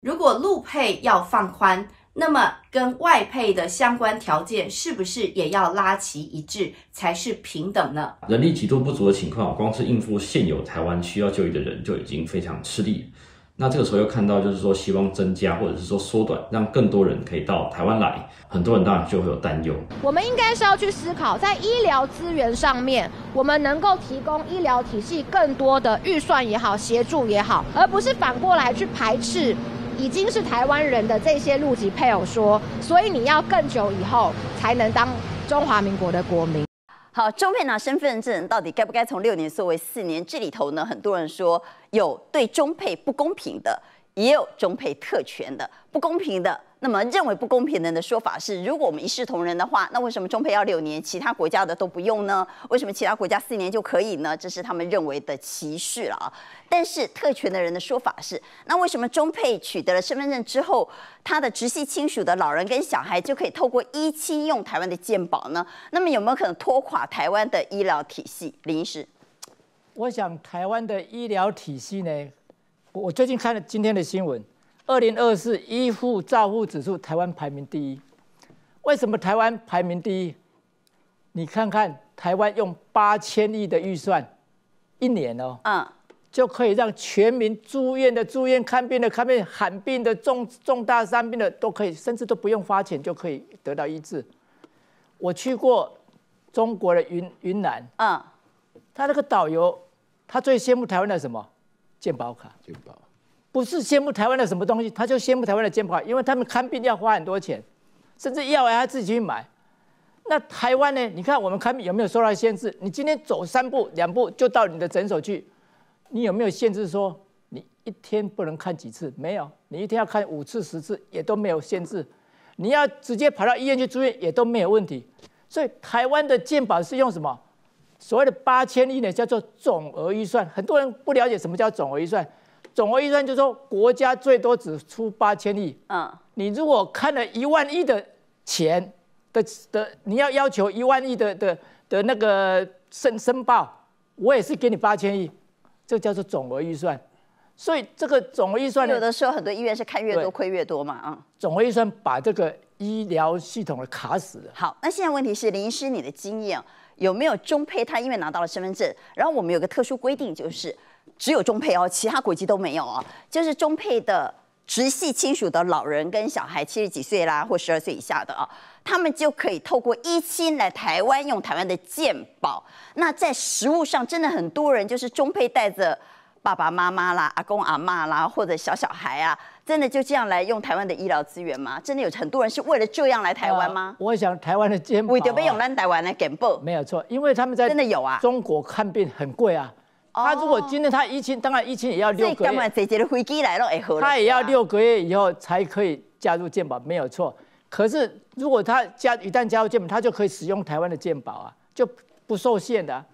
如果陆配要放宽，那么跟外配的相关条件是不是也要拉齐一致，才是平等呢？人力极度不足的情况，光是应付现有台湾需要就医的人就已经非常吃力。那这个时候又看到，就是说希望增加或者是说缩短，让更多人可以到台湾来，很多人当然就会有担忧。我们应该是要去思考，在医疗资源上面，我们能够提供医疗体系更多的预算也好，协助也好，而不是反过来去排斥。已经是台湾人的这些陆籍配偶说，所以你要更久以后才能当中华民国的国民。好，中配拿身份证到底该不该从六年缩为四年？这里头呢，很多人说有对中配不公平的，也有中配特权的不公平的。那么认为不公平人的说法是：如果我们一视同仁的话，那为什么中配要六年，其他国家的都不用呢？为什么其他国家四年就可以呢？这是他们认为的歧视了啊！但是特权的人的说法是：那为什么中配取得了身份证之后，他的直系亲属的老人跟小孩就可以透过一期用台湾的健保呢？那么有没有可能拖垮台湾的医疗体系？临时，我想台湾的医疗体系呢，我最近看了今天的新闻。二零二四医护照护指数，台湾排名第一。为什么台湾排名第一？你看看台湾用八千亿的预算，一年哦，嗯，就可以让全民住院的、住院看病的、看病、喊病的、重重大伤病的都可以，甚至都不用花钱就可以得到医治。我去过中国的云云南，嗯，他那个导游，他最羡慕台湾的什么？健保卡。不是羡慕台湾的什么东西，他就羡慕台湾的健保，因为他们看病要花很多钱，甚至药还要自己去买。那台湾呢？你看我们看病有没有受到限制？你今天走三步两步就到你的诊所去，你有没有限制说你一天不能看几次？没有，你一天要看五次十次也都没有限制。你要直接跑到医院去住院也都没有问题。所以台湾的健保是用什么？所谓的八千亿呢，叫做总额预算。很多人不了解什么叫总额预算。总额预算就是说，国家最多只出八千亿。嗯，你如果看了一万亿的钱的的，你要要求一万亿的的的那个申申报，我也是给你八千亿，这叫做总额预算。所以这个总额预算，有的时候很多医院是看越多亏越多嘛，啊。总额预算把这个医疗系统的卡死了。好，那现在问题是，林医师，你的经验有没有中配？他因为拿到了身份证，然后我们有个特殊规定，就是。只有中配哦，其他国籍都没有哦，就是中配的直系亲属的老人跟小孩，七十几岁啦，或十二岁以下的啊，他们就可以透过一亲来台湾用台湾的健保。那在实物上，真的很多人就是中配带着爸爸妈妈啦、阿公阿妈啦，或者小小孩啊，真的就这样来用台湾的医疗资源吗？真的有很多人是为了这样来台湾吗？我想台湾的健保。为着要用台湾来健保。没有错，因为他们在真的有啊。中国看病很贵啊。他如果今天他疫情，当然疫情也要六个月。他也要六个月以后才可以加入健保，没有错。可是如果他加一旦加入健保，他就可以使用台湾的健保啊，就不受限的。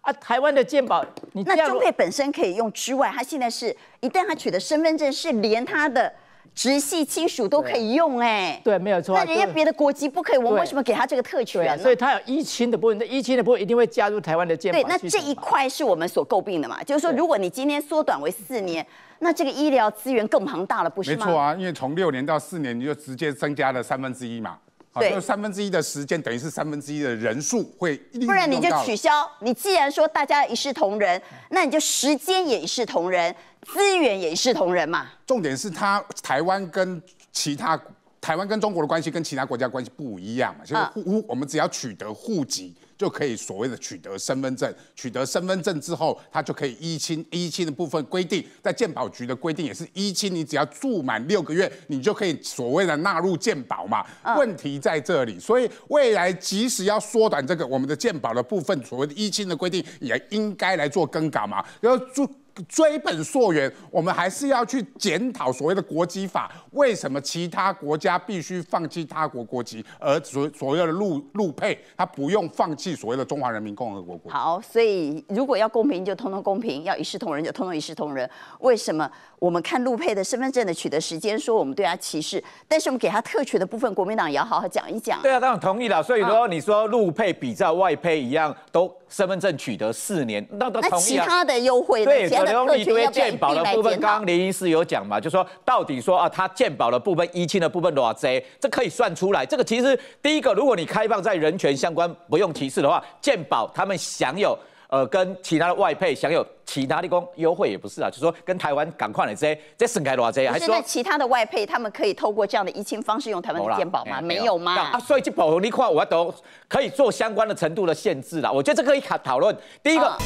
啊，台湾的健保你那中配本身可以用之外，他现在是一旦他取得身份证，是连他的。直系亲属都可以用哎，对，没有错。那人家别的国籍不可以，我们为什么给他这个特权呢？所以他有一亲的，部不一亲的部分一定会加入台湾的健保对，那这一块是我们所诟病的嘛，就是说，如果你今天缩短为四年，那这个医疗资源更庞大了，不是吗？没错啊，因为从六年到四年，你就直接增加了三分之一嘛。对，三分之一的时间等于是三分之一的人数会，不然你就取消。你既然说大家一视同仁，那你就时间也一视同仁，资源也一视同仁嘛。重点是他台湾跟其他台湾跟中国的关系跟其他国家关系不一样嘛，就是户，我们只要取得户籍。就可以所谓的取得身份证，取得身份证之后，他就可以依亲依亲的部分规定，在健保局的规定也是依亲，你只要住满六个月，你就可以所谓的纳入健保嘛。问题在这里，所以未来即使要缩短这个我们的健保的部分所谓的依亲的规定，也应该来做更改嘛，要住追本溯源，我们还是要去检讨所谓的国籍法，为什么其他国家必须放弃他国国籍，而所所谓的陆陆配，他不用放弃所谓的中华人民共和国国籍？好，所以如果要公平，就通通公平；要一视同仁，就通通一视同仁。为什么？我们看陆配的身份证的取得时间，说我们对他歧视，但是我们给他特权的部分，国民党也要好好讲一讲对啊，当然同意了。所以说，你说陆配比在外配一样，都身份证取得四年，那都同意啊。那其他的优惠，其他的特鉴保的部分，刚刚林医师有讲嘛，就说到底说啊，他健保的部分、医清的部分多少折，这可以算出来。这个其实第一个，如果你开放在人权相关不用歧视的话，健保他们享有呃，跟其他的外配享有。其他的工优惠也不是啊，就说跟台湾赶快来这，这省开多少这还是在其他的外配，他们可以透过这样的移情方式，用台湾的肩保吗？没有吗？啊，所以这保护的块我都可以做相关的程度的限制了。我觉得这可以讨讨论。第一个。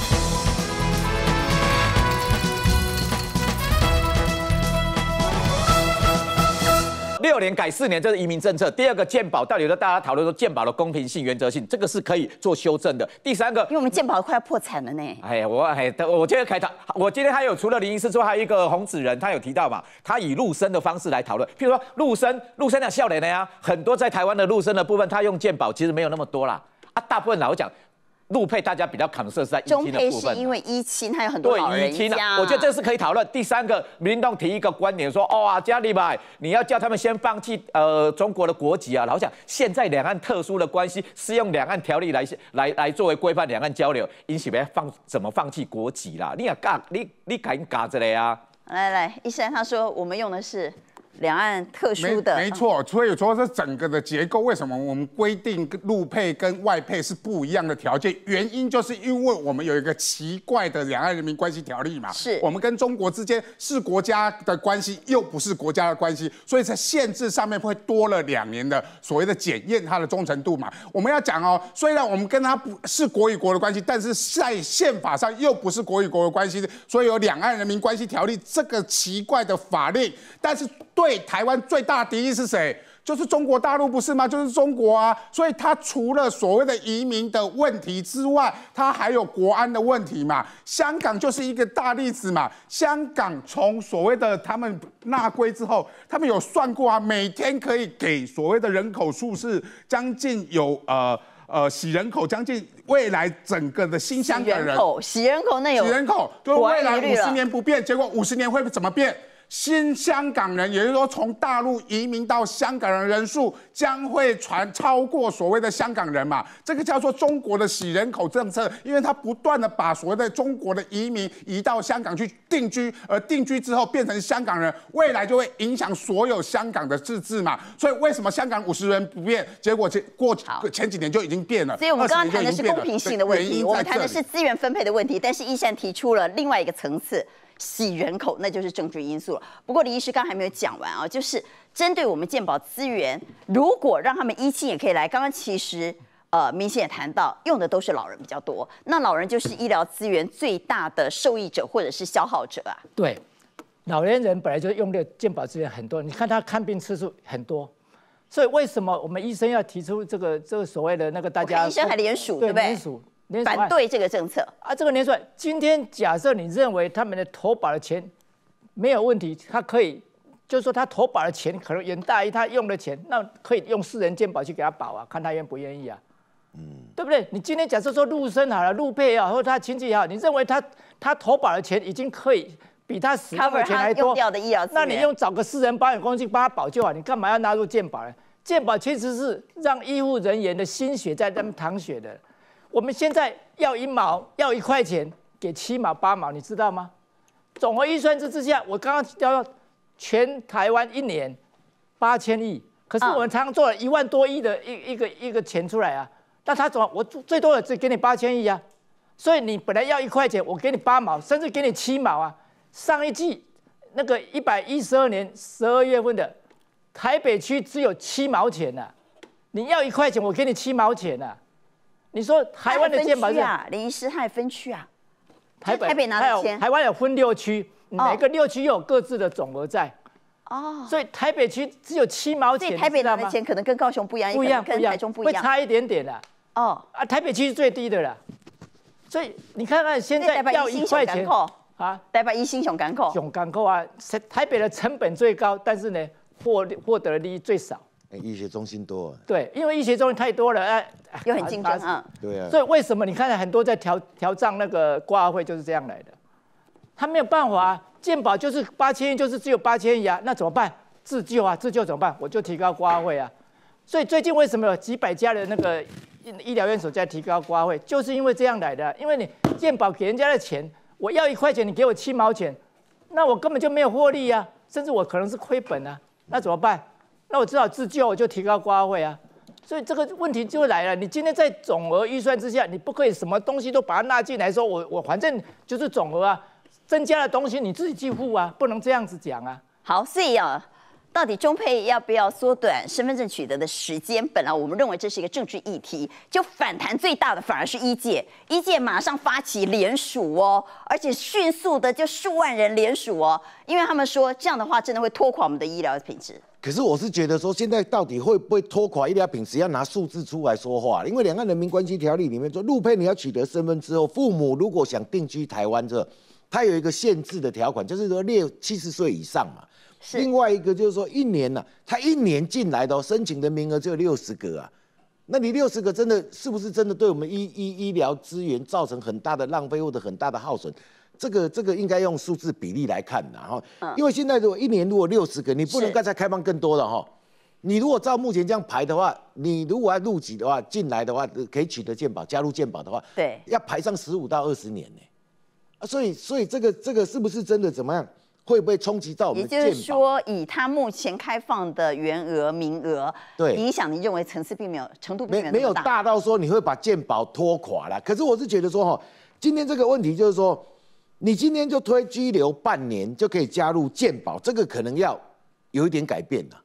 六年改四年，这是移民政策。第二个鉴宝，到底在大家讨论说鉴宝的公平性、原则性，这个是可以做修正的。第三个，因为我们鉴宝快要破产了呢。哎呀，我哎，我今天开头，我今天还有除了林医师之外，还有一个红子人，他有提到嘛，他以陆生的方式来讨论，譬如说陆生，陆生的笑脸的呀，很多在台湾的陆生的部分，他用鉴宝其实没有那么多啦，啊，大部分老讲。陆配大家比较看色是在一清的部分，中配因为一期它有很多老人家，我觉得这是可以讨论。第三个林动提一个观点说，哦啊，加里白，你要叫他们先放弃呃中国的国籍啊？我想现在两岸特殊的关系是用两岸条例来来来作为规范两岸交流，因此别放怎么放弃国籍啦？你也干你你敢干这个呀？来来，医生他说我们用的是。两岸特殊的，没错，所以，所以说，这整个的结构为什么我们规定陆配跟外配是不一样的条件？原因就是因为我们有一个奇怪的《两岸人民关系条例》嘛，是我们跟中国之间是国家的关系，又不是国家的关系，所以在限制上面会多了两年的所谓的检验它的忠诚度嘛。我们要讲哦，虽然我们跟他是国与国的关系，但是在宪法上又不是国与国的关系，所以有《两岸人民关系条例》这个奇怪的法令，但是对。对台湾最大敌意是谁？就是中国大陆，不是吗？就是中国啊！所以他除了所谓的移民的问题之外，他还有国安的问题嘛？香港就是一个大例子嘛？香港从所谓的他们纳归之后，他们有算过啊？每天可以给所谓的人口数是将近有呃呃，吸人口将近未来整个的新香港人口吸人口那有吸人口，对，未来五十年不变，结果五十年会怎么变？新香港人，也就是说从大陆移民到香港的人数将会传超过所谓的香港人嘛？这个叫做中国的洗人口政策，因为他不断的把所谓的中国的移民移到香港去定居，而定居之后变成香港人，未来就会影响所有香港的自治嘛？所以为什么香港五十人不变，结果前过前几年就已经变了？所以我们刚刚谈的是公平性的问题，我们谈的是资源分配的问题，但是一善提出了另外一个层次。洗人口，那就是政治因素了。不过李医师刚还没有讲完啊，就是针对我们健保资源，如果让他们一期也可以来，刚刚其实呃明显也谈到，用的都是老人比较多，那老人就是医疗资源最大的受益者或者是消耗者啊。对，老年人本来就用的健保资源很多，你看他看病次数很多，所以为什么我们医生要提出这个这个所谓的那个大家医生还连署对不对？反对这个政策啊！这个年算今天，假设你认为他们的投保的钱没有问题，他可以，就是说他投保的钱可能远大于他用的钱，那可以用私人健保去给他保啊，看他愿不愿意啊。嗯，对不对？你今天假设说陆生好了，陆配好，或他亲戚也好，你认为他他投保的钱已经可以比他死的钱还多，那你用找个私人保险公司帮他保就好，你干嘛要纳入健保呢？健保其实是让医护人员的心血在他边淌血的。我们现在要一毛，要一块钱，给七毛八毛，你知道吗？总和预算制之下，我刚刚提到全台湾一年八千亿，可是我们常常做了一万多亿的一一个一个钱出来啊。那他么我最多只给你八千亿啊，所以你本来要一块钱，我给你八毛，甚至给你七毛啊。上一季那个一百一十二年十二月份的台北区只有七毛钱呢，你要一块钱，我给你七毛钱呢。你说台湾的建房是林医师，他也分区啊。台北拿的钱，台湾有分六区，每个六区有各自的总额在。哦。所以台北区只有七毛钱，台北拿的钱可能跟高雄不一样，不一样，跟台中不一样，会差一点点的。哦。啊，台北区是最低的啦。所以你看看现在要一块钱啊，台北一心上港口，上港口啊，台台北的成本最高，但是呢，获获得利益最少。医学中心多，对，因为医学中心太多了，哎，又很竞争，对啊，所以为什么你看到很多在调调账那个挂号费就是这样来的？他没有办法啊，建保就是八千亿，就是只有八千亿啊，那怎么办？自救啊，自救怎么办？我就提高挂号费啊，所以最近为什么有几百家的那个医医疗院所在提高挂号费，就是因为这样来的，因为你健保给人家的钱，我要一块钱，你给我七毛钱，那我根本就没有获利啊，甚至我可能是亏本啊，那怎么办？那我只好自救，我就提高挂号费啊，所以这个问题就来了。你今天在总额预算之下，你不可以什么东西都把它纳进来，说我我反正就是总额啊，增加的东西你自己去付啊，不能这样子讲啊。好，所以啊，到底中配要不要缩短身份证取得的时间？本来我们认为这是一个政治议题，就反弹最大的反而是一届，一届马上发起联署哦，而且迅速的就数万人联署哦，因为他们说这样的话真的会拖垮我们的医疗品质。可是我是觉得说，现在到底会不会拖垮医疗品质？要拿数字出来说话。因为《两岸人民关系条例》里面说，陆配你要取得身份之后，父母如果想定居台湾，这他有一个限制的条款，就是说列七十岁以上嘛。另外一个就是说一年呢，他一年进来的申请的名额只有六十个啊。那你六十个，真的是不是真的对我们医医医疗资源造成很大的浪费或者很大的耗损？这个这个应该用数字比例来看，然哈，因为现在如果一年如果六十个，你不能刚才开放更多了哈，你如果照目前这样排的话，你如果要入籍的话，进来的话可以取得健保，加入健保的话，对，要排上十五到二十年呢，啊，所以所以这个这个是不是真的怎么样，会不会冲击到？也就是说，以他目前开放的原额名额，对，影响你认为层次并没有，程度没有大到说你会把健保拖垮了。可是我是觉得说哈，今天这个问题就是说。你今天就推拘留半年就可以加入健保，这个可能要有一点改变了，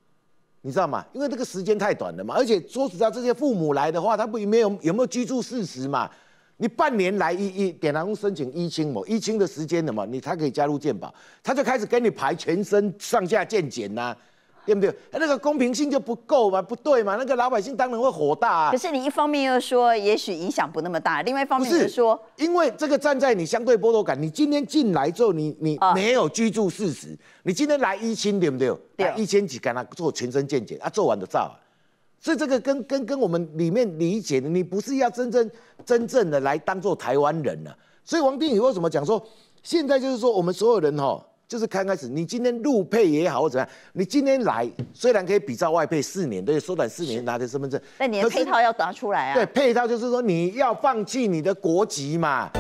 你知道吗？因为这个时间太短了嘛，而且说实在，这些父母来的话，他不没有有没有居住事实嘛？你半年来一一点后申请一清某一清的时间了嘛，你才可以加入健保，他就开始跟你排全身上下健检呐。对不对？那个公平性就不够嘛，不对嘛。那个老百姓当然会火大。啊。可是你一方面又说，也许影响不那么大；另外一方面又说，因为这个站在你相对剥夺感，你今天进来之后，你你没有居住事实，你今天来一千，对不对？一千几给他做全身健检，啊，做完的照、啊。所以这个跟跟跟我们里面理解的，你不是要真正真正的来当做台湾人了。所以王定宇为什么讲说，现在就是说我们所有人哈。就是刚开始，你今天入配也好或怎么样，你今天来虽然可以比照外配四年，对，缩短四年拿的身份证，那你的配套要拿出来啊？对，配套就是说你要放弃你的国籍嘛。